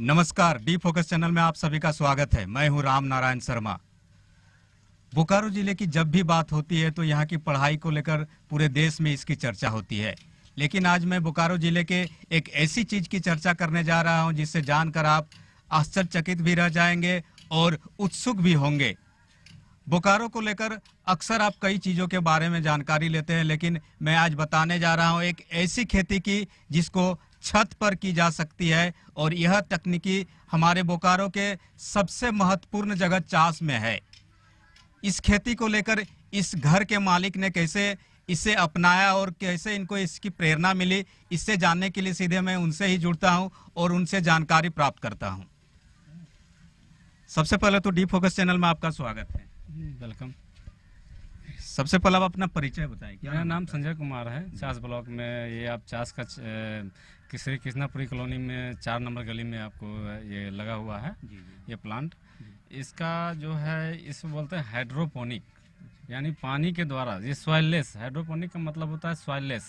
नमस्कार D focus channel में आप सभी का स्वागत है मैं हूं राम नारायण शर्मा बोकारो जिले की जब भी बात होती है तो यहाँ की पढ़ाई को लेकर पूरे देश में इसकी चर्चा होती है लेकिन आज मैं बोकारो जिले के एक ऐसी चीज की चर्चा करने जा रहा हूँ जिससे जानकर आप आश्चर्यचकित भी रह जाएंगे और उत्सुक भी होंगे बोकारो को लेकर अक्सर आप कई चीज़ों के बारे में जानकारी लेते हैं लेकिन मैं आज बताने जा रहा हूँ एक ऐसी खेती की जिसको छत पर की जा सकती है और यह तकनीकी हमारे बोकारो के सबसे महत्वपूर्ण जगह चास में है इस खेती को लेकर इस घर के मालिक ने कैसे इसे अपनाया और कैसे इनको इसकी प्रेरणा मिली इससे जानने के लिए सीधे मैं उनसे ही जुड़ता हूं और उनसे जानकारी प्राप्त करता हूं सबसे पहले तो डी फोकस चैनल में आपका स्वागत है वेलकम सबसे पहले आप अपना परिचय बताएं मेरा नाम संजय कुमार है चास ब्लॉक में ये आप चास का कि श्री कृष्णापुरी कॉलोनी में चार नंबर गली में आपको ये लगा हुआ है जी, जी। ये प्लांट इसका जो है इस बोलते हैं हाइड्रोपोनिक यानी पानी के द्वारा ये सॉइललेस हाइड्रोपोनिक का मतलब होता है सॉइललेस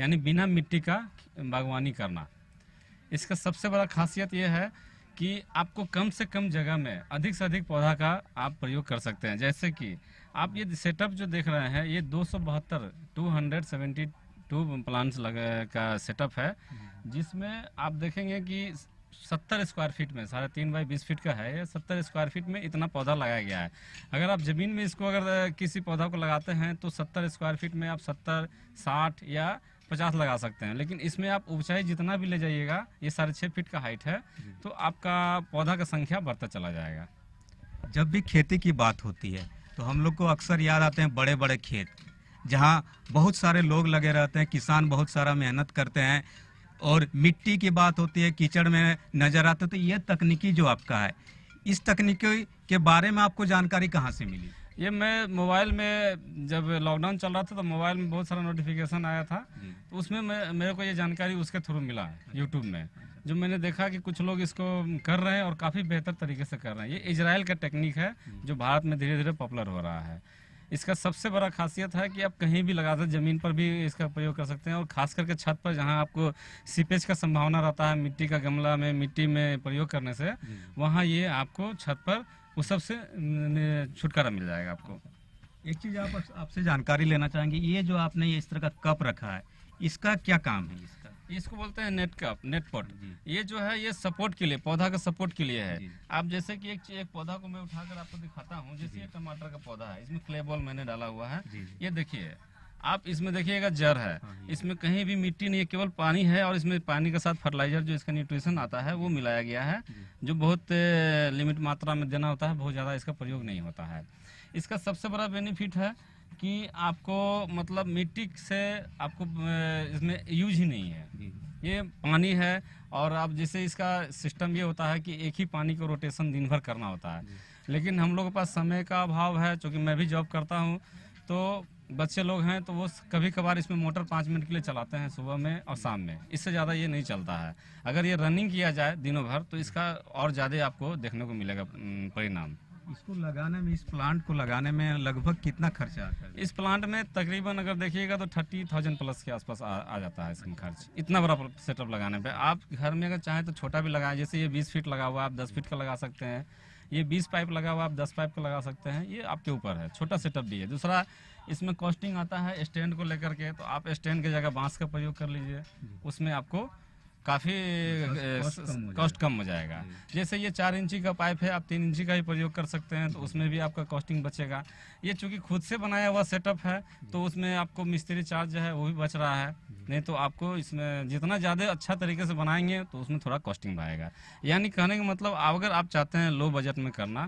यानी बिना मिट्टी का बागवानी करना इसका सबसे बड़ा खासियत ये है कि आपको कम से कम जगह में अधिक से अधिक पौधा का आप प्रयोग कर सकते हैं जैसे कि आप ये सेटअप जो देख रहे हैं ये दो सौ बहत्तर two hundred seventy two plants लग का सेटअप है जिसमें आप देखेंगे कि सत्तर स्क्वायर फीट में साढ़े तीन बाई बीस फीट का है सत्तर स्क्वायर फीट में इतना पौधा लगाया गया है अगर आप ज़मीन में इसको अगर किसी पौधा को लगाते हैं तो सत्तर स्क्वायर फीट में आप सत्तर साठ या पचास लगा सकते हैं लेकिन इसमें आप ऊंचाई जितना भी ले जाइएगा ये साढ़े छः फीट का हाइट है तो आपका पौधा का संख्या बढ़ता चला जाएगा जब भी खेती की बात होती है तो हम लोग को अक्सर याद आते हैं बड़े बड़े खेत जहाँ बहुत सारे लोग लगे रहते हैं किसान बहुत सारा मेहनत करते हैं और मिट्टी की बात होती है कीचड़ में नजर आता है तो ये तकनीकी जो आपका है इस तकनीकी के बारे में आपको जानकारी कहाँ से मिली ये मैं मोबाइल में जब लॉकडाउन चल रहा था तो मोबाइल में बहुत सारा नोटिफिकेशन आया था तो उसमें मैं मेरे को ये जानकारी उसके थ्रू मिला यूट्यूब में जो मैंने देखा कि कुछ लोग इसको कर रहे हैं और काफ़ी बेहतर तरीके से कर रहे हैं ये इसराइल का टेक्निक है जो भारत में धीरे धीरे पॉपुलर हो रहा है इसका सबसे बड़ा खासियत है कि आप कहीं भी लगा सकते ज़मीन पर भी इसका प्रयोग कर सकते हैं और खास करके छत पर जहाँ आपको सीपेज का संभावना रहता है मिट्टी का गमला में मिट्टी में प्रयोग करने से वहाँ ये आपको छत पर उस सबसे छुटकारा मिल जाएगा आपको एक चीज़ आप आपसे जानकारी लेना चाहेंगे ये जो आपने ये इस तरह का कप रखा है इसका क्या काम है इसका इसको बोलते हैं नेट कप नेट पॉट ये जो है ये सपोर्ट के लिए पौधा का सपोर्ट के लिए है आप जैसे कि एक एक पौधा को मैं उठाकर आपको दिखाता हूँ जैसे ये टमाटर का पौधा है इसमें क्ले बॉल मैंने डाला हुआ है ये देखिए आप इसमें देखिएगा जड़ है हाँ, इसमें कहीं भी मिट्टी नहीं है केवल पानी है और इसमें पानी के साथ फर्टिलाइजर जो इसका न्यूट्रिशन आता है वो मिलाया गया है जो बहुत लिमिट मात्रा में देना होता है बहुत ज़्यादा इसका प्रयोग नहीं होता है इसका सबसे बड़ा बेनिफिट है कि आपको मतलब मिट्टी से आपको इसमें यूज ही नहीं है ये पानी है और आप जैसे इसका सिस्टम ये होता है कि एक ही पानी को रोटेशन दिन भर करना होता है लेकिन हम लोग के पास समय का अभाव है चूँकि मैं भी जॉब करता हूँ तो बच्चे लोग हैं तो वो कभी कभार इसमें मोटर पाँच मिनट के लिए चलाते हैं सुबह में और शाम में इससे ज़्यादा ये नहीं चलता है अगर ये रनिंग किया जाए दिनों भर तो इसका और ज़्यादा आपको देखने को मिलेगा परिणाम इसको लगाने में इस प्लांट को लगाने में लगभग कितना खर्चा आता है इस प्लांट में तकरीबन अगर देखिएगा तो थर्टी थाउजेंड प्लस के आसपास आ, आ जाता है इसमें खर्च इतना बड़ा सेटअप लगाने पे आप घर में अगर चाहें तो छोटा भी लगाएं जैसे ये बीस फीट लगा हुआ आप दस फीट का लगा सकते हैं ये बीस पाइप लगा हुआ आप दस पाइप का लगा सकते हैं ये आपके ऊपर है छोटा सेटअप भी है दूसरा इसमें कॉस्टिंग आता है स्टैंड को लेकर के तो आप स्टैंड की जगह बांस का प्रयोग कर लीजिए उसमें आपको काफ़ी कॉस्ट कम हो जाएगा जैसे ये चार इंची का पाइप है आप तीन इंची का ही प्रयोग कर सकते हैं तो उसमें भी आपका कॉस्टिंग बचेगा ये चूँकि खुद से बनाया हुआ सेटअप है तो उसमें आपको मिस्त्री चार्ज जो है वो भी बच रहा है नहीं तो आपको इसमें जितना ज़्यादा अच्छा तरीके से बनाएंगे तो उसमें थोड़ा कॉस्टिंग बढ़ाएगा यानी कहने का मतलब अगर आप चाहते हैं लो बजट में करना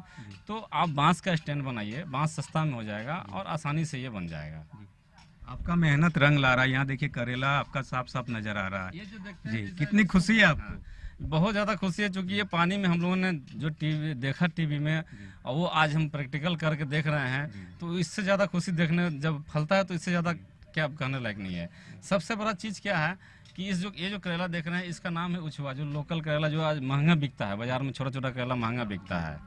तो आप बांस का स्टैंड बनाइए बांस सस्ता में हो जाएगा और आसानी से ये बन जाएगा आपका मेहनत रंग ला रहा है यहाँ देखिए करेला आपका साफ साफ नजर आ रहा है ये जो देखते जी कितनी खुशी है हाँ। आपको बहुत ज़्यादा खुशी है चूँकि ये पानी में हम लोगों ने जो टीवी देखा टीवी में और वो आज हम प्रैक्टिकल करके देख रहे हैं तो इससे ज़्यादा खुशी देखने जब फलता है तो इससे ज़्यादा क्या कहने लायक नहीं है सबसे बड़ा चीज़ क्या है कि इस जो ये जो करेला देख रहे हैं इसका नाम है उछवा जो लोकल करेला जो आज महंगा बिकता है बाज़ार में छोटा छोटा करेला महंगा बिकता है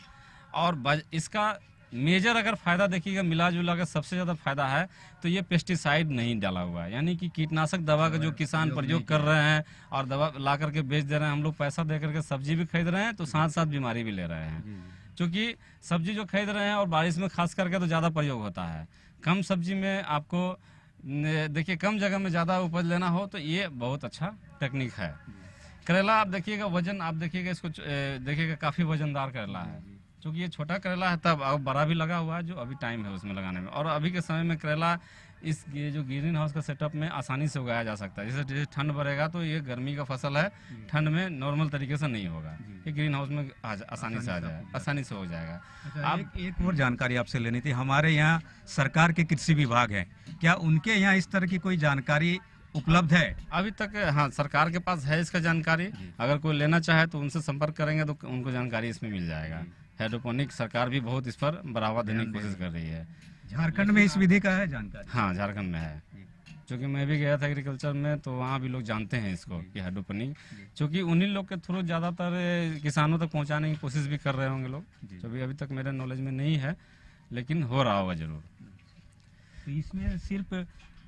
और इसका मेजर अगर फायदा देखिएगा मिला जुला का सबसे ज्यादा फायदा है तो ये पेस्टिसाइड नहीं डाला हुआ है यानी कि कीटनाशक दवा का जो किसान प्रयोग कर रहे हैं और दवा ला करके बेच दे रहे हैं हम लोग पैसा दे करके सब्जी भी खरीद रहे हैं तो साथ साथ बीमारी भी ले रहे हैं क्योंकि सब्जी जो खरीद रहे हैं और बारिश में खास करके तो ज़्यादा प्रयोग होता है कम सब्जी में आपको देखिए कम जगह में ज़्यादा उपज लेना हो तो ये बहुत अच्छा टेक्निक है करेला आप देखिएगा वजन आप देखिएगा इसको देखिएगा काफ़ी वजनदार करेला है क्योंकि ये छोटा करेला है तब और बड़ा भी लगा हुआ है जो अभी टाइम है उसमें लगाने में और अभी के समय में करेला इस ये जो ग्रीन हाउस का सेटअप में आसानी से उगाया जा सकता है जैसे जैसे ठंड बढ़ेगा तो ये गर्मी का फसल है ठंड में नॉर्मल तरीके से नहीं होगा ये ग्रीन हाउस में आसानी से आ जाए आसानी से हो जाएगा अच्छा, आप एक और जानकारी आपसे लेनी थी हमारे यहाँ सरकार के कृषि विभाग है क्या उनके यहाँ इस तरह की कोई जानकारी उपलब्ध है अभी तक हाँ सरकार के पास है इसका जानकारी अगर कोई लेना चाहे तो उनसे संपर्क करेंगे तो उनको जानकारी इसमें मिल जाएगा हाइड्रोपोनिक सरकार भी बहुत इस पर बढ़ावा देने की कोशिश कर रही है झारखंड में इस विधि का है जानकारी हाँ झारखंड में है क्योंकि मैं भी गया था एग्रीकल्चर में तो वहाँ भी लोग जानते हैं इसको कि हाइड्रोपोनिक क्योंकि उन्हीं लोग के थ्रू ज़्यादातर किसानों तक पहुँचाने की कोशिश भी कर रहे होंगे लोग जो भी अभी तक मेरे नॉलेज में नहीं है लेकिन हो रहा होगा जरूर तो इसमें सिर्फ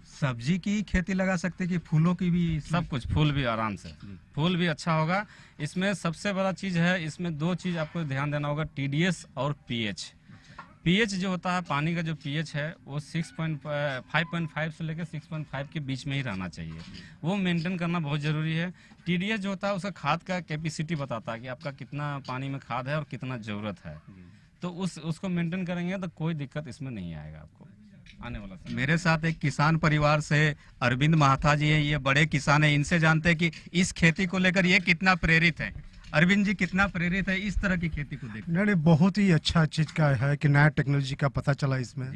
सब्जी की खेती लगा सकते कि फूलों की भी सब कुछ फूल भी आराम से फूल भी अच्छा होगा इसमें सबसे बड़ा चीज़ है इसमें दो चीज़ आपको ध्यान देना होगा टी और पी पीएच जो होता है पानी का जो पीएच है वो 6.5.5 से लेकर 6.5 के बीच में ही रहना चाहिए वो मेंटेन करना बहुत ज़रूरी है टीडीएस जो होता है उसका खाद का कैपेसिटी बताता है कि आपका कितना पानी में खाद है और कितना ज़रूरत है तो उस उसको मेंटेन करेंगे तो कोई दिक्कत इसमें नहीं आएगा आपको आने वाला था मेरे साथ एक किसान परिवार से अरविंद महाथा जी है ये बड़े किसान है इनसे जानते हैं कि इस खेती को लेकर ये कितना प्रेरित है अरविंद जी कितना प्रेरित है इस तरह की खेती को देख नहीं बहुत ही अच्छा चीज का है कि नया टेक्नोलॉजी का पता चला इसमें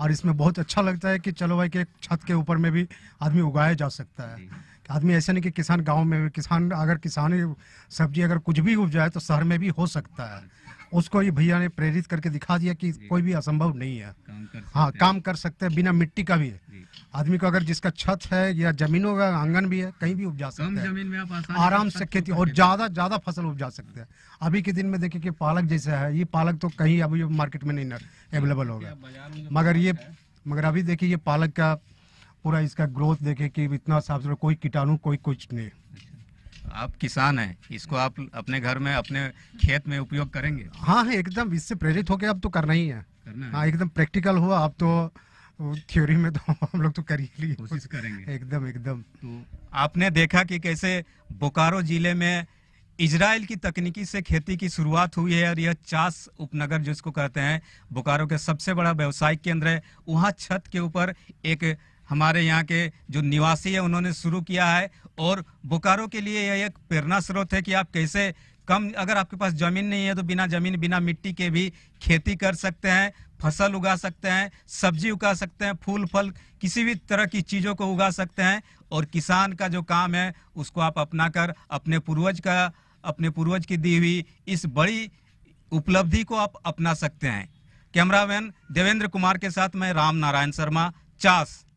और इसमें बहुत अच्छा लगता है कि चलो भाई के छत के ऊपर में भी आदमी उगाया जा सकता है आदमी ऐसे नहीं कि किसान गांव में भी किसान अगर किसान सब्जी अगर कुछ भी उपजाए तो शहर में भी हो सकता है उसको ये भैया ने प्रेरित करके दिखा दिया कि कोई भी असंभव नहीं है हाँ काम कर सकते हैं बिना मिट्टी का भी है आदमी को अगर जिसका छत है या जमीनों का आंगन भी है कहीं भी उपजा सकते हैं जमीन में आप आराम से खेती और ज्यादा ज्यादा फसल उपजा सकते हैं अभी के दिन में देखिए कि पालक जैसा है ये पालक तो कहीं अभी मार्केट में नहीं अवेलेबल होगा मगर ये मगर अभी देखिए ये पालक का पूरा इसका ग्रोथ देखे कि इतना साफ सुथरा कोई कीटाणु कोई कुछ नहीं अच्छा। आप किसान हैं इसको आप अपने घर में अपने खेत में उपयोग करेंगे हाँ, हाँ एकदम इससे प्रेरित होकर अब तो करना ही है करना है हाँ एकदम प्रैक्टिकल हुआ आप तो थ्योरी में तो हम लोग तो कर ही लिए कोशिश करेंगे एकदम एकदम तो आपने देखा कि कैसे बोकारो जिले में इजराइल की तकनीकी से खेती की शुरुआत हुई है और यह चास उपनगर जिसको कहते हैं बोकारो के सबसे बड़ा व्यवसायिक केंद्र है वहाँ छत के ऊपर एक हमारे यहाँ के जो निवासी है उन्होंने शुरू किया है और बोकारो के लिए यह एक प्रेरणा स्रोत है कि आप कैसे कम अगर आपके पास जमीन नहीं है तो बिना जमीन बिना मिट्टी के भी खेती कर सकते हैं फसल उगा सकते हैं सब्जी उगा सकते हैं फूल फल किसी भी तरह की चीज़ों को उगा सकते हैं और किसान का जो काम है उसको आप अपना कर अपने पूर्वज का अपने पूर्वज की दी हुई इस बड़ी उपलब्धि को आप अपना सकते हैं कैमरामैन देवेंद्र कुमार के साथ मैं राम नारायण शर्मा चास